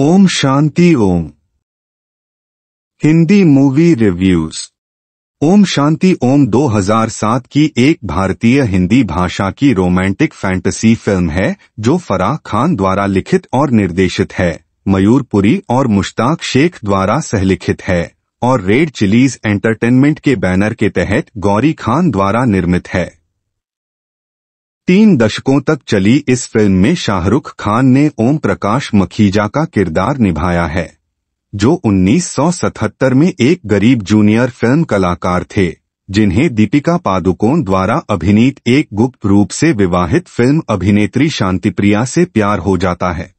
ओम Shanti Om Hindi movie reviews Om Shanti Om 2007 की एक भारतीय हिंदी भाषा की रोमांटिक फैंटेसी फिल्म है जो फराह खान द्वारा लिखित और निर्देशित है मयूर पुरी और मुश्ताक शेख द्वारा सहलिखित है और रेड चिलीज एंटरटेनमेंट के बैनर के तहत गौरी खान द्वारा निर्मित है तीन दशकों तक चली इस फिल्म में शाहरुख खान ने ओम प्रकाश मखीजा का किरदार निभाया है जो 1977 में एक गरीब जूनियर फिल्म कलाकार थे जिन्हें दीपिका पादुकोण द्वारा अभिनीत एक गुप्त रूप से विवाहित फिल्म अभिनेत्री शांतिप्रिया से प्यार हो जाता है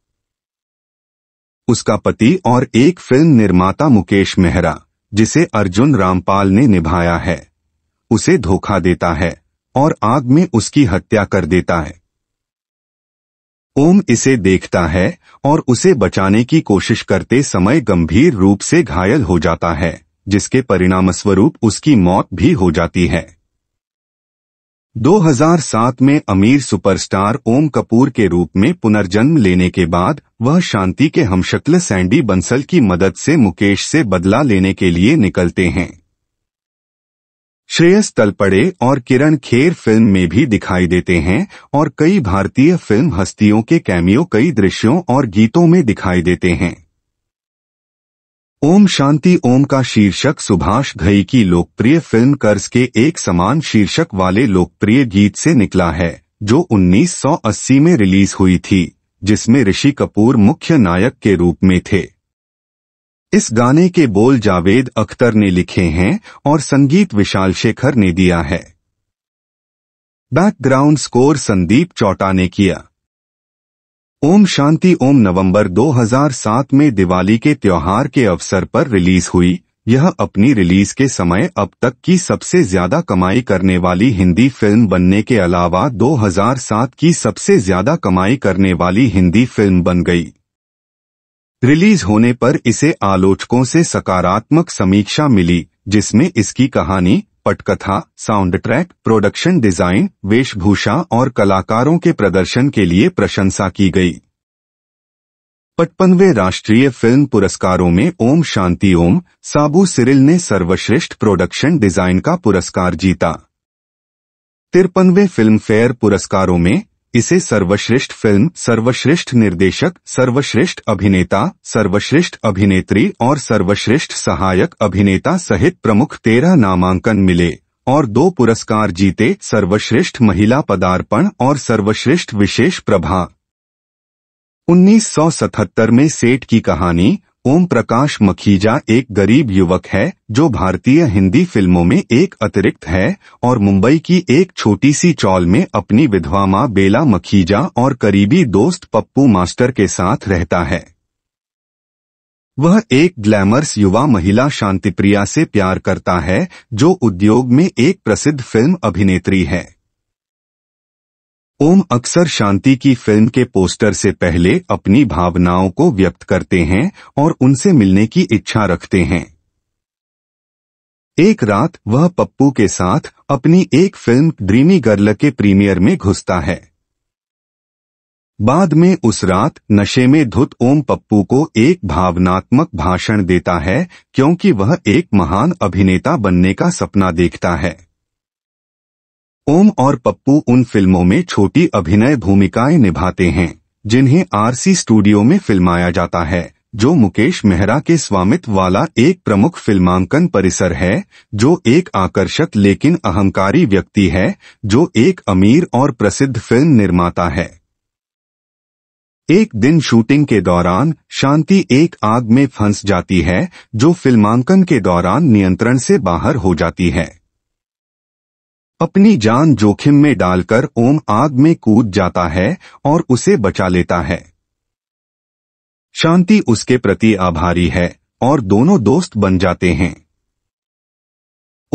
उसका पति और एक फिल्म निर्माता मुकेश मेहरा जिसे अर्जुन रामपाल ने निभाया है उसे धोखा देता है और आग में उसकी हत्या कर देता है ओम इसे देखता है और उसे बचाने की कोशिश करते समय गंभीर रूप से घायल हो जाता है जिसके परिणामस्वरूप उसकी मौत भी हो जाती है 2007 में अमीर सुपरस्टार ओम कपूर के रूप में पुनर्जन्म लेने के बाद वह शांति के हमशक्ल सैंडी बंसल की मदद से मुकेश से बदला लेने के लिए निकलते हैं श्रेयस तलपड़े और किरण खेर फिल्म में भी दिखाई देते हैं और कई भारतीय फिल्म हस्तियों के कैमियो कई दृश्यों और गीतों में दिखाई देते हैं ओम शांति ओम का शीर्षक सुभाष घई की लोकप्रिय फिल्म कर्ज के एक समान शीर्षक वाले लोकप्रिय गीत से निकला है जो 1980 में रिलीज हुई थी जिसमें ऋषि कपूर मुख्य नायक के रूप में थे इस गाने के बोल जावेद अख्तर ने लिखे हैं और संगीत विशाल शेखर ने दिया है बैकग्राउंड स्कोर संदीप चौटा ने किया ओम शांति ओम नवंबर 2007 में दिवाली के त्योहार के अवसर पर रिलीज हुई यह अपनी रिलीज के समय अब तक की सबसे ज्यादा कमाई करने वाली हिंदी फिल्म बनने के अलावा 2007 की सबसे ज्यादा कमाई करने वाली हिंदी फिल्म बन गई रिलीज होने पर इसे आलोचकों से सकारात्मक समीक्षा मिली जिसमें इसकी कहानी पटकथा साउंड ट्रैक प्रोडक्शन डिजाइन वेशभूषा और कलाकारों के प्रदर्शन के लिए प्रशंसा की गई पचपनवे राष्ट्रीय फिल्म पुरस्कारों में ओम शांति ओम साबू सिरिल ने सर्वश्रेष्ठ प्रोडक्शन डिजाइन का पुरस्कार जीता तिरपनवे फिल्म फेयर पुरस्कारों में इसे सर्वश्रेष्ठ फिल्म सर्वश्रेष्ठ निर्देशक सर्वश्रेष्ठ अभिनेता सर्वश्रेष्ठ अभिनेत्री और सर्वश्रेष्ठ सहायक अभिनेता सहित प्रमुख तेरह नामांकन मिले और दो पुरस्कार जीते सर्वश्रेष्ठ महिला पदार्पण और सर्वश्रेष्ठ विशेष प्रभा 1977 में सेठ की कहानी ओम प्रकाश मखीजा एक गरीब युवक है जो भारतीय हिंदी फिल्मों में एक अतिरिक्त है और मुंबई की एक छोटी सी चौल में अपनी विधवा माँ बेला मखीजा और करीबी दोस्त पप्पू मास्टर के साथ रहता है वह एक ग्लैमरस युवा महिला शांतिप्रिया से प्यार करता है जो उद्योग में एक प्रसिद्ध फिल्म अभिनेत्री है ओम अक्सर शांति की फिल्म के पोस्टर से पहले अपनी भावनाओं को व्यक्त करते हैं और उनसे मिलने की इच्छा रखते हैं एक रात वह पप्पू के साथ अपनी एक फिल्म ड्रीमी गर्ल के प्रीमियर में घुसता है बाद में उस रात नशे में धुत ओम पप्पू को एक भावनात्मक भाषण देता है क्योंकि वह एक महान अभिनेता बनने का सपना देखता है ओम और पप्पू उन फिल्मों में छोटी अभिनय भूमिकाएं निभाते हैं जिन्हें आरसी स्टूडियो में फिल्माया जाता है जो मुकेश मेहरा के स्वामित्व वाला एक प्रमुख फिल्मांकन परिसर है जो एक आकर्षक लेकिन अहंकारी व्यक्ति है जो एक अमीर और प्रसिद्ध फिल्म निर्माता है एक दिन शूटिंग के दौरान शांति एक आग में फंस जाती है जो फिल्मांकन के दौरान नियंत्रण से बाहर हो जाती है अपनी जान जोखिम में डालकर ओम आग में कूद जाता है और उसे बचा लेता है शांति उसके प्रति आभारी है और दोनों दोस्त बन जाते हैं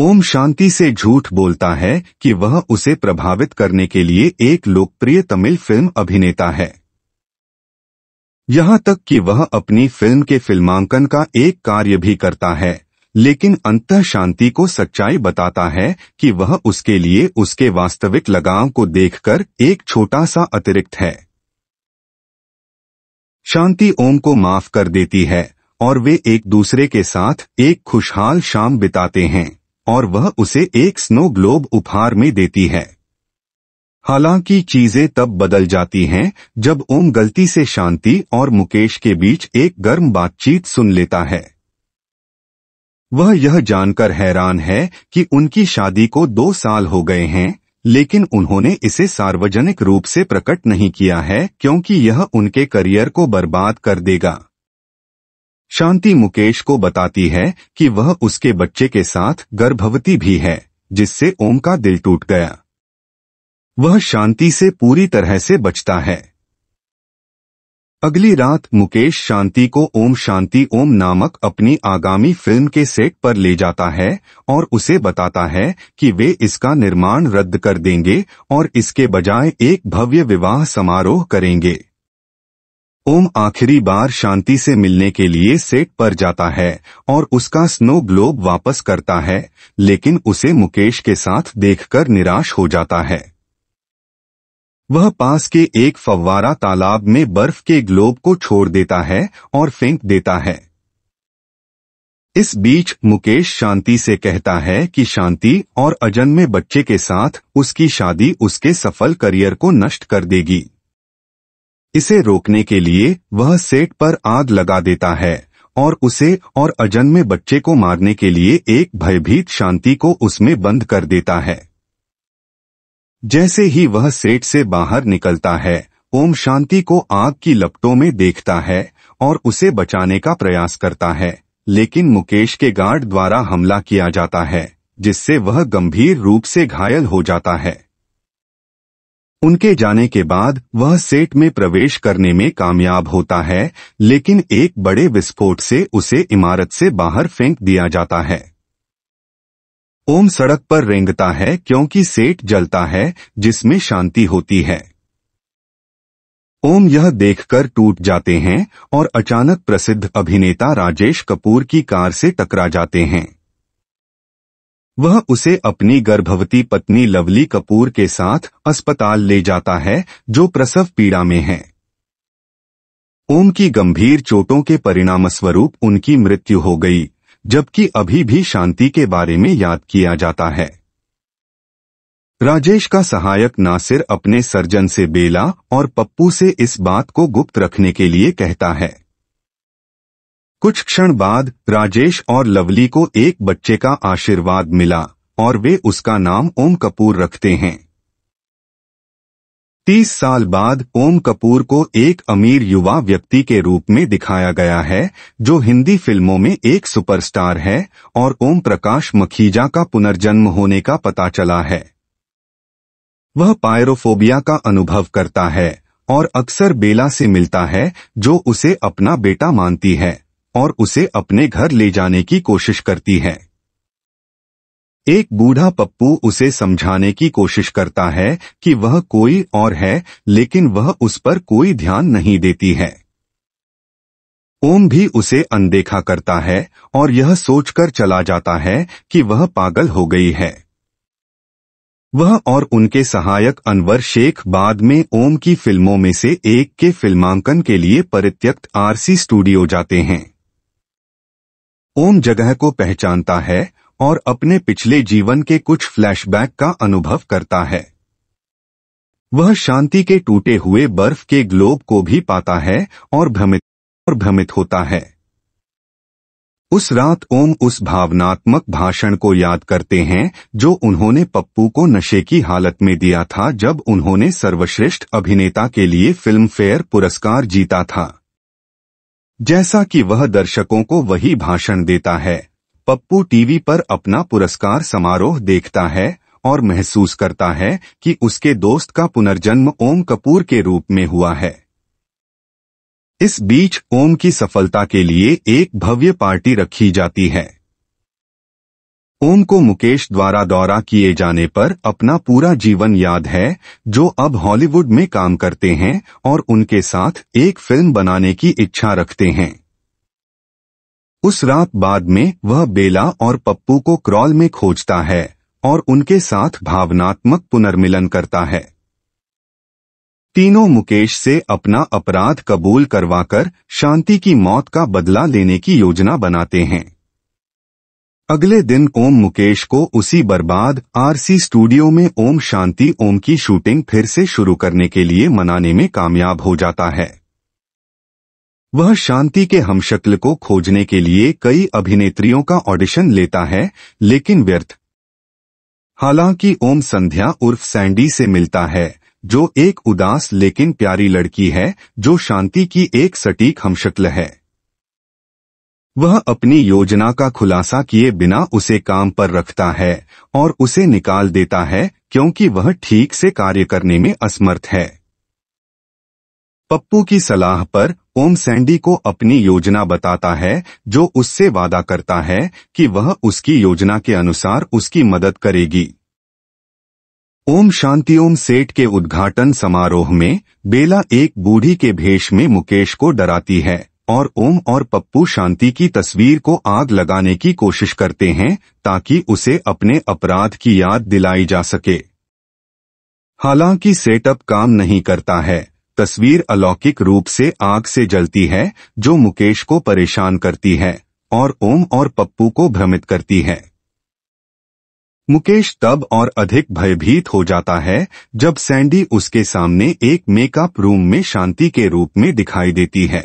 ओम शांति से झूठ बोलता है कि वह उसे प्रभावित करने के लिए एक लोकप्रिय तमिल फिल्म अभिनेता है यहां तक कि वह अपनी फिल्म के फिल्मांकन का एक कार्य भी करता है लेकिन अंत शांति को सच्चाई बताता है कि वह उसके लिए उसके वास्तविक लगाव को देखकर एक छोटा सा अतिरिक्त है शांति ओम को माफ कर देती है और वे एक दूसरे के साथ एक खुशहाल शाम बिताते हैं और वह उसे एक स्नो ग्लोब उपहार में देती है हालांकि चीजें तब बदल जाती हैं जब ओम गलती से शांति और मुकेश के बीच एक गर्म बातचीत सुन लेता है वह यह जानकर हैरान है कि उनकी शादी को दो साल हो गए हैं लेकिन उन्होंने इसे सार्वजनिक रूप से प्रकट नहीं किया है क्योंकि यह उनके करियर को बर्बाद कर देगा शांति मुकेश को बताती है कि वह उसके बच्चे के साथ गर्भवती भी है जिससे ओम का दिल टूट गया वह शांति से पूरी तरह से बचता है अगली रात मुकेश शांति को ओम शांति ओम नामक अपनी आगामी फिल्म के सेट पर ले जाता है और उसे बताता है कि वे इसका निर्माण रद्द कर देंगे और इसके बजाय एक भव्य विवाह समारोह करेंगे ओम आखिरी बार शांति से मिलने के लिए सेट पर जाता है और उसका स्नो ग्लोब वापस करता है लेकिन उसे मुकेश के साथ देखकर निराश हो जाता है वह पास के एक फव्वारा तालाब में बर्फ के ग्लोब को छोड़ देता है और फेंक देता है इस बीच मुकेश शांति से कहता है कि शांति और अजन में बच्चे के साथ उसकी शादी उसके सफल करियर को नष्ट कर देगी इसे रोकने के लिए वह सेट पर आग लगा देता है और उसे और अजन में बच्चे को मारने के लिए एक भयभीत शांति को उसमें बंद कर देता है जैसे ही वह सेठ से बाहर निकलता है ओम शांति को आग की लपटों में देखता है और उसे बचाने का प्रयास करता है लेकिन मुकेश के गार्ड द्वारा हमला किया जाता है जिससे वह गंभीर रूप से घायल हो जाता है उनके जाने के बाद वह सेट में प्रवेश करने में कामयाब होता है लेकिन एक बड़े विस्फोट से उसे इमारत से बाहर फेंक दिया जाता है ओम सड़क पर रेंगता है क्योंकि सेठ जलता है जिसमें शांति होती है ओम यह देखकर टूट जाते हैं और अचानक प्रसिद्ध अभिनेता राजेश कपूर की कार से टकरा जाते हैं वह उसे अपनी गर्भवती पत्नी लवली कपूर के साथ अस्पताल ले जाता है जो प्रसव पीड़ा में है ओम की गंभीर चोटों के परिणामस्वरूप उनकी मृत्यु हो गई जबकि अभी भी शांति के बारे में याद किया जाता है राजेश का सहायक नासिर अपने सर्जन से बेला और पप्पू से इस बात को गुप्त रखने के लिए कहता है कुछ क्षण बाद राजेश और लवली को एक बच्चे का आशीर्वाद मिला और वे उसका नाम ओम कपूर रखते हैं तीस साल बाद ओम कपूर को एक अमीर युवा व्यक्ति के रूप में दिखाया गया है जो हिंदी फिल्मों में एक सुपरस्टार है और ओम प्रकाश मखीजा का पुनर्जन्म होने का पता चला है वह पायरोफोबिया का अनुभव करता है और अक्सर बेला से मिलता है जो उसे अपना बेटा मानती है और उसे अपने घर ले जाने की कोशिश करती है एक बूढ़ा पप्पू उसे समझाने की कोशिश करता है कि वह कोई और है लेकिन वह उस पर कोई ध्यान नहीं देती है ओम भी उसे अनदेखा करता है और यह सोचकर चला जाता है कि वह पागल हो गई है वह और उनके सहायक अनवर शेख बाद में ओम की फिल्मों में से एक के फिल्मांकन के लिए परित्यक्त आरसी स्टूडियो जाते हैं ओम जगह को पहचानता है और अपने पिछले जीवन के कुछ फ्लैशबैक का अनुभव करता है वह शांति के टूटे हुए बर्फ के ग्लोब को भी पाता है और भ्रमित और भ्रमित होता है उस रात ओम उस भावनात्मक भाषण को याद करते हैं जो उन्होंने पप्पू को नशे की हालत में दिया था जब उन्होंने सर्वश्रेष्ठ अभिनेता के लिए फिल्म फेयर पुरस्कार जीता था जैसा कि वह दर्शकों को वही भाषण देता है पप्पू टीवी पर अपना पुरस्कार समारोह देखता है और महसूस करता है कि उसके दोस्त का पुनर्जन्म ओम कपूर के रूप में हुआ है इस बीच ओम की सफलता के लिए एक भव्य पार्टी रखी जाती है ओम को मुकेश द्वारा दौरा किए जाने पर अपना पूरा जीवन याद है जो अब हॉलीवुड में काम करते हैं और उनके साथ एक फिल्म बनाने की इच्छा रखते हैं उस रात बाद में वह बेला और पप्पू को क्रॉल में खोजता है और उनके साथ भावनात्मक पुनर्मिलन करता है तीनों मुकेश से अपना अपराध कबूल करवाकर शांति की मौत का बदला लेने की योजना बनाते हैं अगले दिन ओम मुकेश को उसी बर्बाद आरसी स्टूडियो में ओम शांति ओम की शूटिंग फिर से शुरू करने के लिए मनाने में कामयाब हो जाता है वह शांति के हमशक्ल को खोजने के लिए कई अभिनेत्रियों का ऑडिशन लेता है लेकिन व्यर्थ हालांकि ओम संध्या उर्फ सैंडी से मिलता है जो एक उदास लेकिन प्यारी लड़की है जो शांति की एक सटीक हमशक्ल है वह अपनी योजना का खुलासा किए बिना उसे काम पर रखता है और उसे निकाल देता है क्योंकि वह ठीक से कार्य करने में असमर्थ है पप्पू की सलाह पर ओम सैंडी को अपनी योजना बताता है जो उससे वादा करता है कि वह उसकी योजना के अनुसार उसकी मदद करेगी ओम शांति ओम सेठ के उद्घाटन समारोह में बेला एक बूढ़ी के भेष में मुकेश को डराती है और ओम और पप्पू शांति की तस्वीर को आग लगाने की कोशिश करते हैं ताकि उसे अपने अपराध की याद दिलाई जा सके हालांकि सेटअप काम नहीं करता है तस्वीर अलौकिक रूप से आग से जलती है जो मुकेश को परेशान करती है और ओम और पप्पू को भ्रमित करती है मुकेश तब और अधिक भयभीत हो जाता है जब सैंडी उसके सामने एक मेकअप रूम में शांति के रूप में दिखाई देती है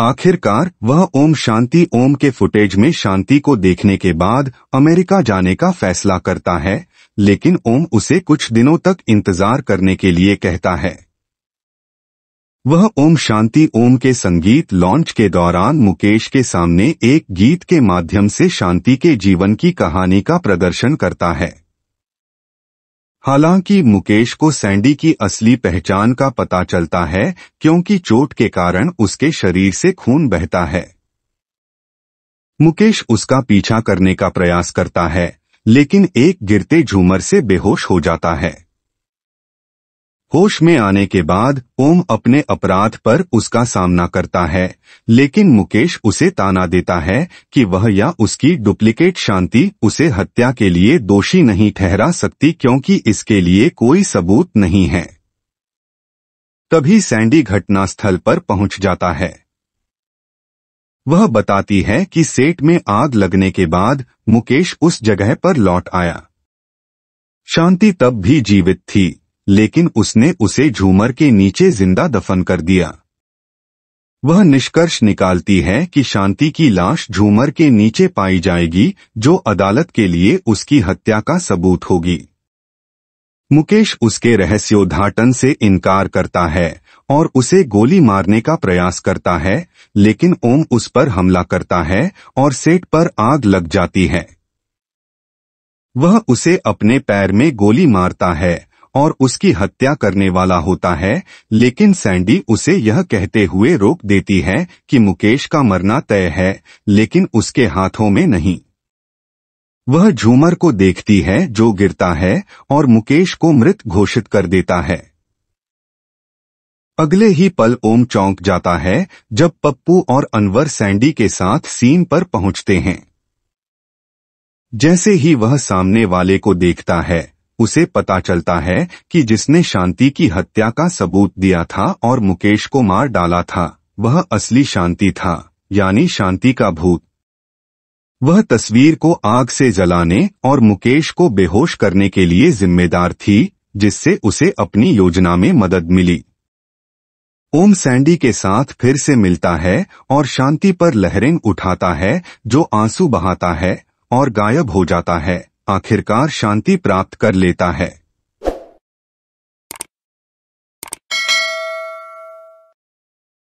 आखिरकार वह ओम शांति ओम के फुटेज में शांति को देखने के बाद अमेरिका जाने का फैसला करता है लेकिन ओम उसे कुछ दिनों तक इंतजार करने के लिए कहता है वह ओम शांति ओम के संगीत लॉन्च के दौरान मुकेश के सामने एक गीत के माध्यम से शांति के जीवन की कहानी का प्रदर्शन करता है हालांकि मुकेश को सैंडी की असली पहचान का पता चलता है क्योंकि चोट के कारण उसके शरीर से खून बहता है मुकेश उसका पीछा करने का प्रयास करता है लेकिन एक गिरते झूमर से बेहोश हो जाता है होश में आने के बाद ओम अपने अपराध पर उसका सामना करता है लेकिन मुकेश उसे ताना देता है कि वह या उसकी डुप्लीकेट शांति उसे हत्या के लिए दोषी नहीं ठहरा सकती क्योंकि इसके लिए कोई सबूत नहीं है तभी सैंडी घटनास्थल पर पहुंच जाता है वह बताती है कि सेट में आग लगने के बाद मुकेश उस जगह पर लौट आया शांति तब भी जीवित थी लेकिन उसने उसे झूमर के नीचे जिंदा दफन कर दिया वह निष्कर्ष निकालती है कि शांति की लाश झूमर के नीचे पाई जाएगी जो अदालत के लिए उसकी हत्या का सबूत होगी मुकेश उसके रहस्योद्घाटन से इनकार करता है और उसे गोली मारने का प्रयास करता है लेकिन ओम उस पर हमला करता है और सेट पर आग लग जाती है वह उसे अपने पैर में गोली मारता है और उसकी हत्या करने वाला होता है लेकिन सैंडी उसे यह कहते हुए रोक देती है कि मुकेश का मरना तय है लेकिन उसके हाथों में नहीं वह झूमर को देखती है जो गिरता है और मुकेश को मृत घोषित कर देता है अगले ही पल ओम चौंक जाता है जब पप्पू और अनवर सैंडी के साथ सीन पर पहुंचते हैं जैसे ही वह सामने वाले को देखता है उसे पता चलता है कि जिसने शांति की हत्या का सबूत दिया था और मुकेश को मार डाला था वह असली शांति था यानी शांति का भूत वह तस्वीर को आग से जलाने और मुकेश को बेहोश करने के लिए जिम्मेदार थी जिससे उसे अपनी योजना में मदद मिली ओम सैंडी के साथ फिर से मिलता है और शांति पर लहरें उठाता है जो आंसू बहाता है और गायब हो जाता है आखिरकार शांति प्राप्त कर लेता है